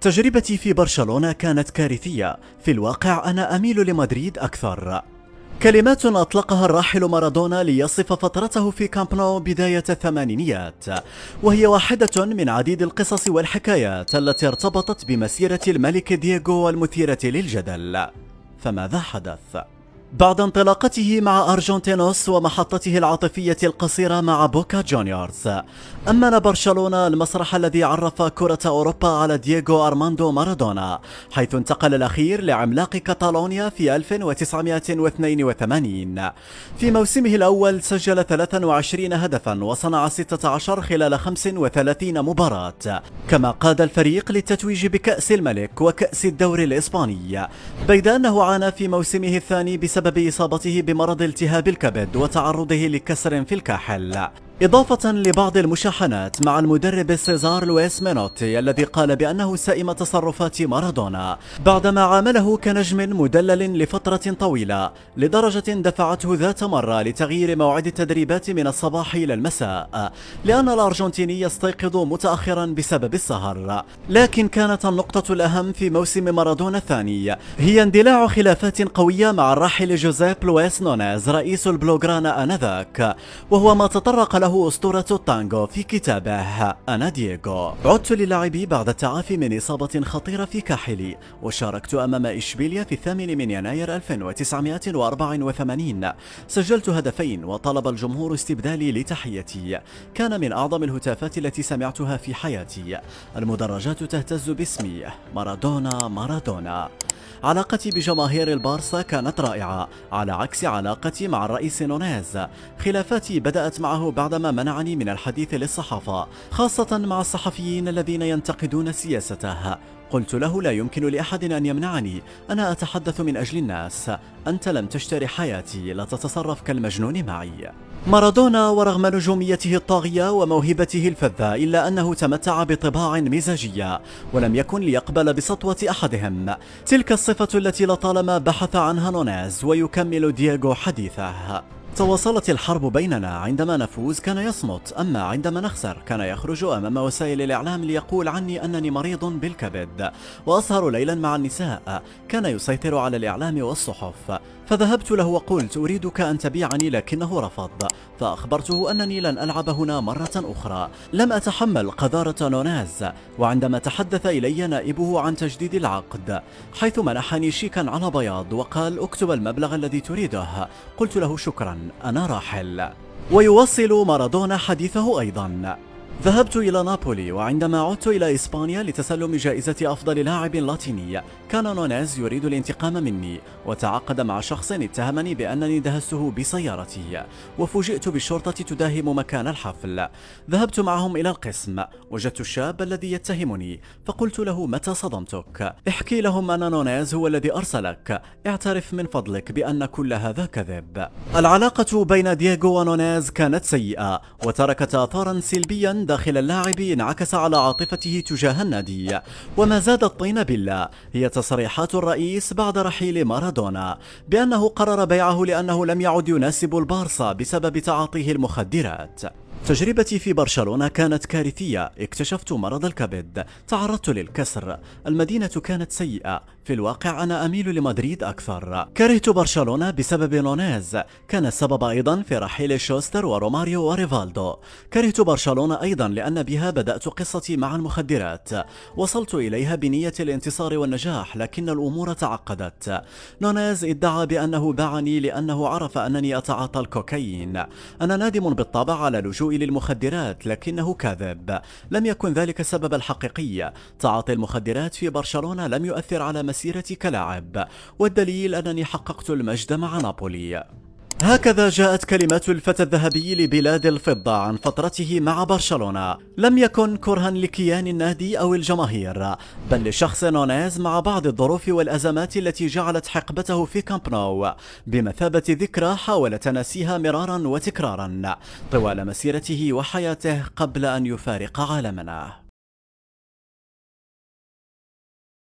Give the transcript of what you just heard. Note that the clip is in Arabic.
تجربتي في برشلونة كانت كارثية في الواقع أنا أميل لمدريد أكثر كلمات أطلقها الراحل مارادونا ليصف فترته في كامب نو بداية الثمانينيات وهي واحدة من عديد القصص والحكايات التي ارتبطت بمسيرة الملك دييغو المثيرة للجدل فماذا حدث؟ بعد انطلاقته مع أرجنتينوس ومحطته العاطفية القصيرة مع بوكا جونيورز أمن برشلونة المسرح الذي عرف كرة أوروبا على دييغو أرماندو مارادونا حيث انتقل الأخير لعملاق كاتالونيا في 1982 في موسمه الأول سجل 23 هدفا وصنع 16 خلال 35 مباراة كما قاد الفريق للتتويج بكأس الملك وكأس الدوري الإسباني بيد أنه عانى في موسمه الثاني بسبب بسبب إصابته بمرض التهاب الكبد وتعرضه لكسر في الكاحل إضافة لبعض المشاحنات مع المدرب سيزار لويس مينوتي الذي قال بأنه سئم تصرفات مارادونا بعدما عامله كنجم مدلل لفترة طويلة لدرجة دفعته ذات مرة لتغيير موعد التدريبات من الصباح إلى المساء لأن الأرجنتيني يستيقظ متأخرا بسبب السهر لكن كانت النقطة الأهم في موسم مارادونا الثاني هي اندلاع خلافات قوية مع الراحل جوزيب لويس نونيز رئيس البلوغرانا آنذاك وهو ما تطرق له له أسطورة التانغو في كتابه أنا دييغو عدت للعبي بعد التعافي من إصابة خطيرة في كاحلي وشاركت أمام إشبيليا في الثامن من يناير 1984 سجلت هدفين وطلب الجمهور استبدالي لتحيتي كان من أعظم الهتافات التي سمعتها في حياتي المدرجات تهتز باسمي مارادونا مارادونا علاقتي بجماهير البارسا كانت رائعة على عكس علاقتي مع الرئيس نونيز خلافاتي بدأت معه بعدما منعني من الحديث للصحافة خاصة مع الصحفيين الذين ينتقدون سياسته قلت له لا يمكن لأحد أن يمنعني أنا أتحدث من أجل الناس أنت لم تشتري حياتي لا تتصرف كالمجنون معي مارادونا ورغم نجوميته الطاغية وموهبته الفذة إلا أنه تمتع بطباع مزاجية ولم يكن ليقبل بسطوة أحدهم تلك الصفة التي لطالما بحث عنها نونيز ويكمل دييغو حديثه تواصلت الحرب بيننا عندما نفوز كان يصمت أما عندما نخسر كان يخرج أمام وسائل الإعلام ليقول عني أنني مريض بالكبد وأسهر ليلا مع النساء كان يسيطر على الإعلام والصحف فذهبت له وقلت أريدك أن تبيعني لكنه رفض فأخبرته أنني لن ألعب هنا مرة أخرى لم أتحمل قذارة نوناز وعندما تحدث إلي نائبه عن تجديد العقد حيث منحني شيكا على بياض وقال اكتب المبلغ الذي تريده قلت له شكرا أنا راحل ويوصل مارادونا حديثه أيضا ذهبت إلى نابولي وعندما عدت إلى إسبانيا لتسلم جائزة أفضل لاعب لاتيني كان نونيز يريد الانتقام مني وتعاقد مع شخص اتهمني بأنني دهسته بسيارتي وفوجئت بالشرطة تداهم مكان الحفل ذهبت معهم إلى القسم وجدت الشاب الذي يتهمني فقلت له متى صدمتك احكي لهم أن نونيز هو الذي أرسلك اعترف من فضلك بأن كل هذا كذب العلاقة بين دييغو ونونيز كانت سيئة وتركت آثارا سلبيا داخل اللاعب انعكس على عاطفته تجاه النادي وما زاد الطين بلة هي تصريحات الرئيس بعد رحيل مارادونا بأنه قرر بيعه لأنه لم يعد يناسب البارسا بسبب تعاطيه المخدرات تجربتي في برشلونة كانت كارثية اكتشفت مرض الكبد تعرضت للكسر المدينة كانت سيئة في الواقع أنا أميل لمدريد أكثر كرهت برشلونة بسبب نونيز كان السبب أيضا في رحيل شوستر وروماريو وريفالدو كرهت برشلونة أيضا لأن بها بدأت قصتي مع المخدرات وصلت إليها بنية الانتصار والنجاح لكن الأمور تعقدت نونيز ادعى بأنه باعني لأنه عرف أنني أتعاطى الكوكايين أنا نادم بالطبع على لجوء للمخدرات لكنه كاذب لم يكن ذلك السبب الحقيقي تعاطي المخدرات في برشلونة لم يؤثر على مسيرتي كلاعب والدليل أنني حققت المجد مع نابولي هكذا جاءت كلمات الفتى الذهبي لبلاد الفضة عن فترته مع برشلونة لم يكن كرها لكيان النادي أو الجماهير بل لشخص نونيز مع بعض الظروف والأزمات التي جعلت حقبته في كامب نو بمثابة ذكرى حاول تناسيها مرارا وتكرارا طوال مسيرته وحياته قبل أن يفارق عالمنا